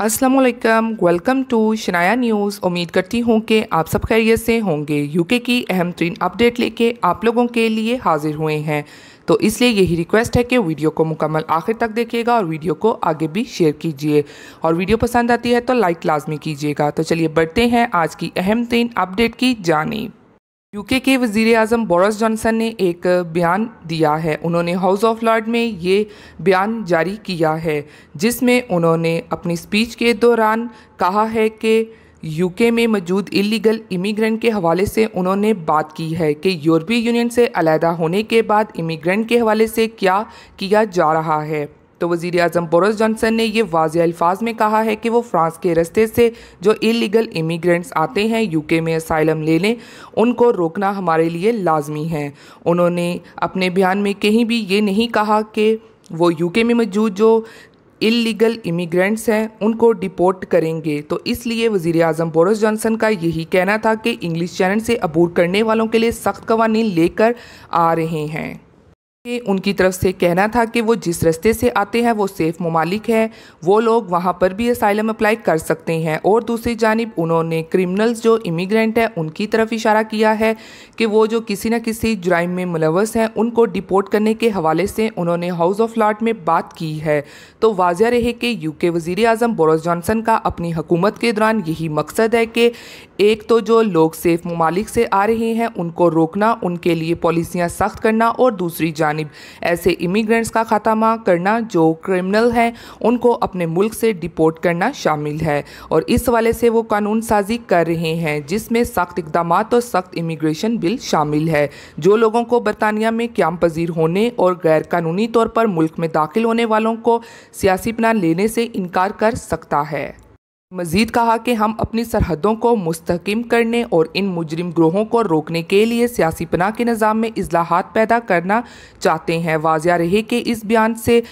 अस्सलाम welcome to Shanaya news उम्मीद करती हूँ कि आप सब खैरियत से होंगे यूके की अहम तरीन अपडेट लेके आप लोगों के लिए हाजिर हुए हैं तो इसलिए यही रिक्वेस्ट है कि वीडियो को मुकम्मल आखिर तक देखिएगा और वीडियो को आगे भी शेयर कीजिए और वीडियो पसंद आती है तो लाइक लाजमी कीजिएगा तो चलिए बढ़ते हैं आज की अहम तरीन अपडेट की जानब यूके के वजीर अजम बोरस जॉनसन ने एक बयान दिया है उन्होंने हाउस ऑफ लॉर्ड में ये बयान जारी किया है जिसमें उन्होंने अपनी स्पीच के दौरान कहा है कि यूके में मौजूद इलीगल इमिग्रेंट के हवाले से उन्होंने बात की है कि यूरोपीय यूनियन से अलहदा होने के बाद इमिग्रेंट के हवाले से क्या किया जा रहा है तो वजीर अजम बोरस जॉनसन ने यह वाज अल्फाज में कहा है कि वो फ्रांस के रस्ते से जो इलीगल इमिग्रेंट्स आते हैं यूके में असाइलम लें उनको रोकना हमारे लिए लाजमी है उन्होंने अपने बयान में कहीं भी ये नहीं कहा कि वो यूके में मौजूद जो इलीगल इमिग्रेंट्स हैं उनको डिपोर्ट करेंगे तो इसलिए वजीर अजम बोरस जॉनसन का यही कहना था कि इंग्लिश चैनल से अबूर करने वालों के लिए सख्त कवानीन लेकर आ रहे हैं कि उनकी तरफ से कहना था कि वो जिस रास्ते से आते हैं वो सेफ़ ममालिक है वो लोग वहाँ पर भी असाइलम अप्लाई कर सकते हैं और दूसरी जानब उन्होंने क्रिमिनल्स जो इमिग्रेंट हैं उनकी तरफ इशारा किया है कि वो जो किसी न किसी जुराइम में मुलवस हैं उनको डिपोर्ट करने के हवाले से उन्होंने हाउस ऑफ लॉर्ड में बात की है तो वाजिया रहे कि यू के वज़ी अजम बोरस जॉनसन का अपनी हुकूमत के दौरान यही मकसद है कि एक तो जो लोग सेफ़ ममालिक से आ रहे हैं उनको रोकना उनके लिए पॉलिसियाँ सख्त करना और दूसरी जान जानब ऐसे इमिग्रेंट्स का खात्मा करना जो क्रिमिनल हैं उनको अपने मुल्क से डिपोर्ट करना शामिल है और इस वाले से वो कानून साजी कर रहे हैं जिसमें सख्त इकदाम और सख्त इमिग्रेशन बिल शामिल है जो लोगों को बरतानिया में क्याम पजीर होने और गैर कानूनी तौर पर मुल्क में दाखिल होने वालों को सियासी पना लेने से इनकार कर सकता है मजीद कहा कि हम अपनी सरहदों को मुस्तकम करने और इन मुजरिम ग्रोहों को रोकने के लिए सियासी पनाह के निज़ाम में अजलाहत पैदा करना चाहते हैं वाजिया रहे कि इस बयान से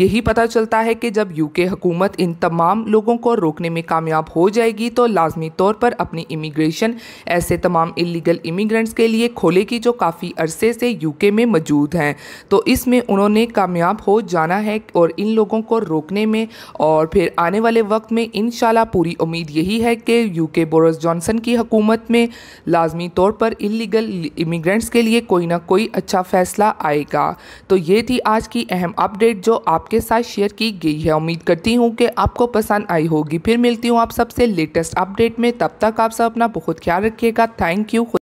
यही पता चलता है कि जब यू के हकूमत इन तमाम लोगों को रोकने में कामयाब हो जाएगी तो लाजमी तौर पर अपनी इमिग्रेशन ऐसे तमाम इलीगल इमिग्रेंट्स के लिए खोलेगी जो काफ़ी अरसे से के में मौजूद हैं तो इसमें उन्होंने कामयाब हो जाना है और इन लोगों को रोकने में और फिर आने वाले वक्त में इन पूरी उम्मीद यही है कि यूके बोरिस जॉनसन की हकूमत में लाजमी तौर पर इलीगल इमिग्रेंट्स के लिए कोई ना कोई अच्छा फैसला आएगा तो ये थी आज की अहम अपडेट जो आपके साथ शेयर की गई है उम्मीद करती हूँ कि आपको पसंद आई होगी फिर मिलती हूँ आप सबसे लेटेस्ट अपडेट में तब तक आप सब अपना बहुत ख्याल रखिएगा थैंक यू